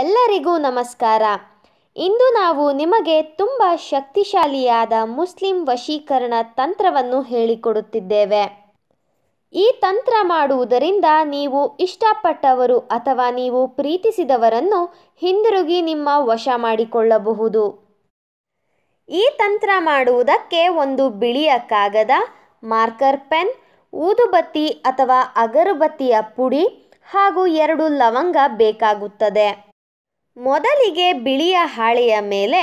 ಎಲ್ಲರಿಗೂ ನಮಸ್ಕಾರ ಇಂದು ನಾವು ನಿಮಗೆ ತುಂಬ ಶಕ್ತಿಶಾಲಿಯಾದ ಮುಸ್ಲಿಂ ವಶೀಕರಣ ತಂತ್ರವನ್ನು ಹೇಳಿಕೊಡುತ್ತಿದ್ದೇವೆ ಈ ತಂತ್ರ ಮಾಡುವುದರಿಂದ ನೀವು ಇಷ್ಟಪಟ್ಟವರು ಅಥವಾ ನೀವು ಪ್ರೀತಿಸಿದವರನ್ನು ಹಿಂದಿರುಗಿ ನಿಮ್ಮ ವಶ ಮಾಡಿಕೊಳ್ಳಬಹುದು ಈ ತಂತ್ರ ಮಾಡುವುದಕ್ಕೆ ಒಂದು ಬಿಳಿಯ ಕಾಗದ ಮಾರ್ಕರ್ ಪೆನ್ ಊದುಬತ್ತಿ ಅಥವಾ ಅಗರುಬತ್ತಿಯ ಪುಡಿ ಹಾಗೂ ಎರಡು ಲವಂಗ ಬೇಕಾಗುತ್ತದೆ ಮೊದಲಿಗೆ ಬಿಳಿಯ ಹಾಳೆಯ ಮೇಲೆ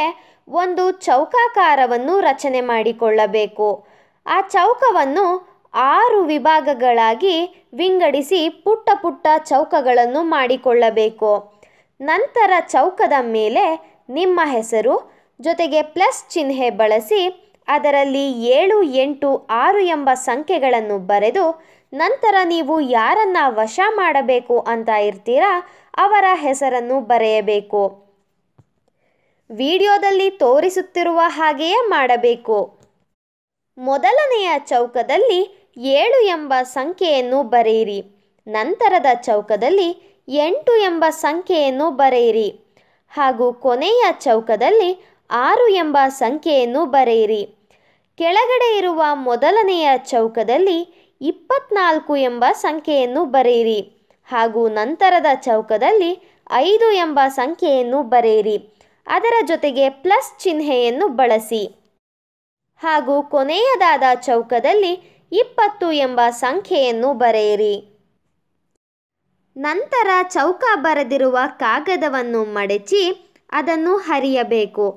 ಒಂದು ಚೌಕಾಕಾರವನ್ನು ರಚನೆ ಮಾಡಿಕೊಳ್ಳಬೇಕು ಆ ಚೌಕವನ್ನು ಆರು ವಿಭಾಗಗಳಾಗಿ ವಿಂಗಡಿಸಿ ಪುಟ್ಟ ಪುಟ್ಟ ಚೌಕಗಳನ್ನು ಮಾಡಿಕೊಳ್ಳಬೇಕು ನಂತರ ಚೌಕದ ಮೇಲೆ ನಿಮ್ಮ ಹೆಸರು ಜೊತೆಗೆ ಪ್ಲಸ್ ಚಿಹ್ನೆ ಬಳಸಿ ಅದರಲ್ಲಿ ಏಳು ಎಂಟು ಆರು ಎಂಬ ಸಂಖ್ಯೆಗಳನ್ನು ಬರೆದು ನಂತರ ನೀವು ಯಾರನ್ನ ವಶ ಮಾಡಬೇಕು ಅಂತ ಇರ್ತೀರಾ ಅವರ ಹೆಸರನ್ನು ಬರೆಯಬೇಕು ವಿಡಿಯೋದಲ್ಲಿ ತೋರಿಸುತ್ತಿರುವ ಹಾಗೆಯೇ ಮಾಡಬೇಕು ಮೊದಲನೆಯ ಚೌಕದಲ್ಲಿ ಏಳು ಎಂಬ ಸಂಖ್ಯೆಯನ್ನು ಬರೆಯಿರಿ ನಂತರದ ಚೌಕದಲ್ಲಿ ಎಂಟು ಎಂಬ ಸಂಖ್ಯೆಯನ್ನು ಬರೆಯಿರಿ ಹಾಗೂ ಕೊನೆಯ ಚೌಕದಲ್ಲಿ ಆರು ಎಂಬ ಸಂಖ್ಯೆಯನ್ನು ಬರೆಯಿರಿ ಕೆಳಗಡೆ ಇರುವ ಮೊದಲನೆಯ ಚೌಕದಲ್ಲಿ ಇಪ್ಪತ್ನಾಲ್ಕು ಎಂಬ ಸಂಖ್ಯೆಯನ್ನು ಬರೆಯಿರಿ ಹಾಗೂ ನಂತರದ ಚೌಕದಲ್ಲಿ ಐದು ಎಂಬ ಸಂಖ್ಯೆಯನ್ನು ಬರೆಯಿರಿ ಅದರ ಜೊತೆಗೆ ಪ್ಲಸ್ ಚಿಹ್ನೆಯನ್ನು ಬಳಸಿ ಹಾಗೂ ಕೊನೆಯದಾದ ಚೌಕದಲ್ಲಿ ಇಪ್ಪತ್ತು ಎಂಬ ಸಂಖ್ಯೆಯನ್ನು ಬರೆಯಿರಿ ನಂತರ ಚೌಕ ಬರೆದಿರುವ ಕಾಗದವನ್ನು ಮಡಚಿ ಅದನ್ನು ಹರಿಯಬೇಕು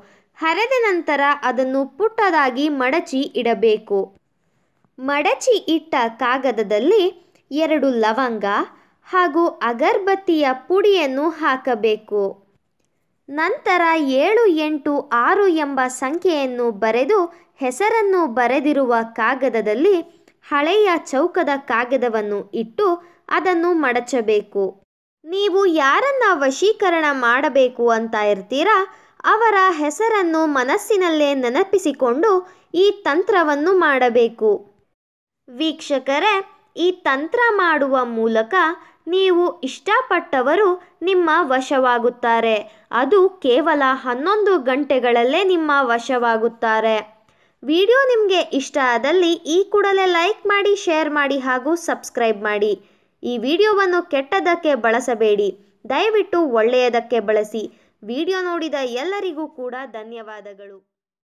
ಹರೆದ ನಂತರ ಅದನ್ನು ಪುಟ್ಟದಾಗಿ ಮಡಚಿ ಇಡಬೇಕು ಮಡಚಿ ಇಟ್ಟ ಕಾಗದದಲ್ಲಿ ಎರಡು ಲವಂಗ ಹಾಗೂ ಅಗರಬತ್ತಿಯ ಪುಡಿಯನ್ನು ಹಾಕಬೇಕು ನಂತರ ಏಳು ಎಂಟು ಆರು ಎಂಬ ಸಂಖ್ಯೆಯನ್ನು ಬರೆದು ಹೆಸರನ್ನು ಬರೆದಿರುವ ಕಾಗದದಲ್ಲಿ ಹಳೆಯ ಚೌಕದ ಕಾಗದವನ್ನು ಇಟ್ಟು ಅದನ್ನು ಮಡಚಬೇಕು ನೀವು ಯಾರನ್ನ ವಶೀಕರಣ ಮಾಡಬೇಕು ಅಂತ ಇರ್ತೀರಾ ಅವರ ಹೆಸರನ್ನು ಮನಸ್ಸಿನಲ್ಲೇ ನೆನಪಿಸಿಕೊಂಡು ಈ ತಂತ್ರವನ್ನು ಮಾಡಬೇಕು ವೀಕ್ಷಕರೇ ಈ ತಂತ್ರ ಮಾಡುವ ಮೂಲಕ ನೀವು ಇಷ್ಟಪಟ್ಟವರು ನಿಮ್ಮ ವಶವಾಗುತ್ತಾರೆ ಅದು ಕೇವಲ ಹನ್ನೊಂದು ಗಂಟೆಗಳಲ್ಲೇ ನಿಮ್ಮ ವಶವಾಗುತ್ತಾರೆ ವಿಡಿಯೋ ನಿಮಗೆ ಇಷ್ಟ ಆದಲ್ಲಿ ಈ ಕೂಡಲೇ ಲೈಕ್ ಮಾಡಿ ಶೇರ್ ಮಾಡಿ ಹಾಗೂ ಸಬ್ಸ್ಕ್ರೈಬ್ ಮಾಡಿ ಈ ವಿಡಿಯೋವನ್ನು ಕೆಟ್ಟದಕ್ಕೆ ಬಳಸಬೇಡಿ ದಯವಿಟ್ಟು ಒಳ್ಳೆಯದಕ್ಕೆ ಬಳಸಿ ವಿಡಿಯೋ ನೋಡಿದ ಎಲ್ಲರಿಗೂ ಕೂಡ ಧನ್ಯವಾದಗಳು